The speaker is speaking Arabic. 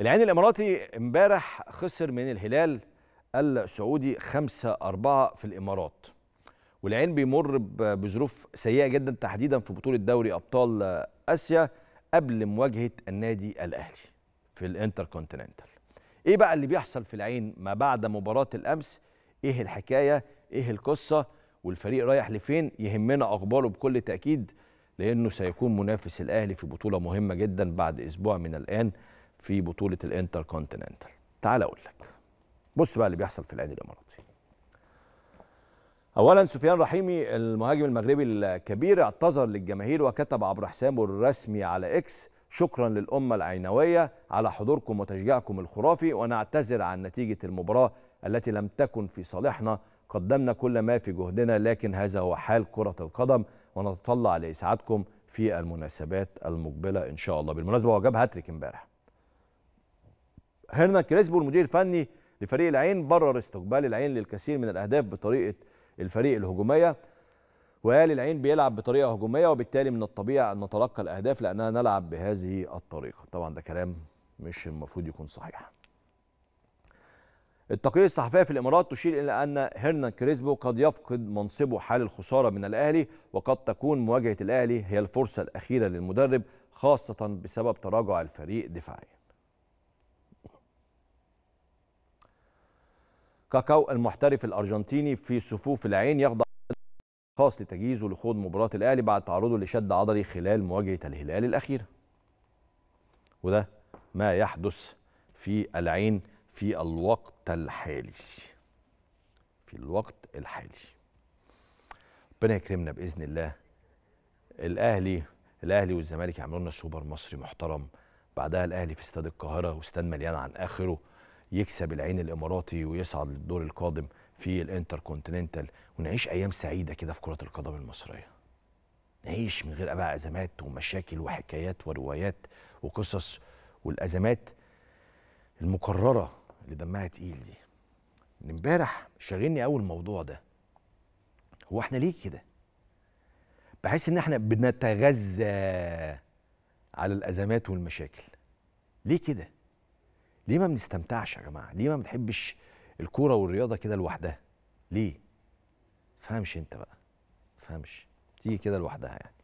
العين الاماراتي امبارح خسر من الهلال السعودي 5-4 في الامارات والعين بيمر بظروف سيئه جدا تحديدا في بطوله دوري ابطال اسيا قبل مواجهه النادي الاهلي في الانتركونتيننتال ايه بقى اللي بيحصل في العين ما بعد مباراه الامس ايه الحكايه ايه القصه والفريق رايح لفين يهمنا اخباره بكل تاكيد لانه سيكون منافس الاهلي في بطوله مهمه جدا بعد اسبوع من الان في بطوله الانتر كونتيننتال تعال اقول لك بص بقى اللي بيحصل في العين الاماراتي اولا سفيان رحيمي المهاجم المغربي الكبير اعتذر للجماهير وكتب عبر حسابه الرسمي على اكس شكرا للامه العينويه على حضوركم وتشجيعكم الخرافي ونعتذر عن نتيجه المباراه التي لم تكن في صالحنا قدمنا كل ما في جهدنا لكن هذا هو حال كره القدم ونتطلع لاسعادكم في المناسبات المقبله ان شاء الله بالمناسبه هو جاب هاتريك امبارح هيرنا كريسبو المدير الفني لفريق العين برر استقبال العين للكثير من الاهداف بطريقه الفريق الهجوميه وقال العين بيلعب بطريقه هجوميه وبالتالي من الطبيعي ان نتلقى الاهداف لاننا نلعب بهذه الطريقه طبعا ده كلام مش المفروض يكون صحيح التقرير الصحفيه في الامارات تشير الى ان هيرنان كريسبو قد يفقد منصبه حال الخساره من الاهلي وقد تكون مواجهه الاهلي هي الفرصه الاخيره للمدرب خاصه بسبب تراجع الفريق دفاعيا كاكاو المحترف الأرجنتيني في صفوف العين يخضع خاص لتجهيزه لخوض مباراة الأهلي بعد تعرضه لشد عضلي خلال مواجهة الهلال الأخيرة وده ما يحدث في العين في الوقت الحالي في الوقت الحالي ربنا يكرمنا باذن الله الاهلي الاهلي والزمالك يعملوا لنا سوبر مصري محترم بعدها الاهلي في استاد القاهره واستاد مليان عن اخره يكسب العين الاماراتي ويصعد للدور القادم في الانتر كونتيننتال ونعيش ايام سعيده كده في كره القدم المصريه. نعيش من غير بقى ازمات ومشاكل وحكايات وروايات وقصص والازمات المكرره اللي دمها تقيل دي. امبارح شاغلني اول موضوع ده. هو احنا ليه كده؟ بحس ان احنا بنتغذى على الازمات والمشاكل. ليه كده؟ ليه ما بنستمتعش يا جماعه ليه ما بنحبش الكوره والرياضه كده لوحدها ليه فهمش انت بقى فهمش تيجي كده لوحدها يعني